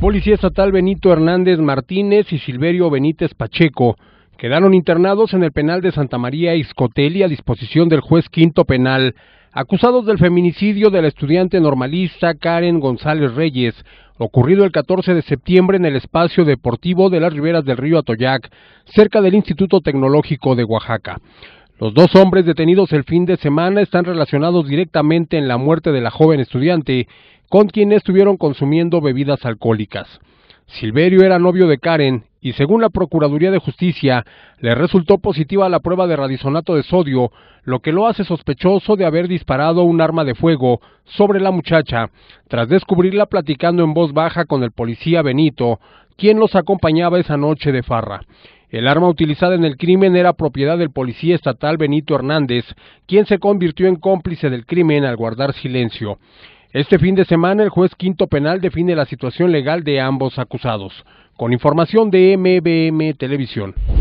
Policía estatal Benito Hernández Martínez y Silverio Benítez Pacheco quedaron internados en el penal de Santa María Iscoteli a disposición del juez quinto penal, acusados del feminicidio de la estudiante normalista Karen González Reyes, ocurrido el 14 de septiembre en el espacio deportivo de las riberas del río Atoyac, cerca del Instituto Tecnológico de Oaxaca. Los dos hombres detenidos el fin de semana están relacionados directamente en la muerte de la joven estudiante, con quien estuvieron consumiendo bebidas alcohólicas. Silverio era novio de Karen y según la Procuraduría de Justicia le resultó positiva la prueba de radisonato de sodio, lo que lo hace sospechoso de haber disparado un arma de fuego sobre la muchacha, tras descubrirla platicando en voz baja con el policía Benito, quien los acompañaba esa noche de farra. El arma utilizada en el crimen era propiedad del policía estatal Benito Hernández, quien se convirtió en cómplice del crimen al guardar silencio. Este fin de semana el juez quinto penal define la situación legal de ambos acusados. Con información de MBM Televisión.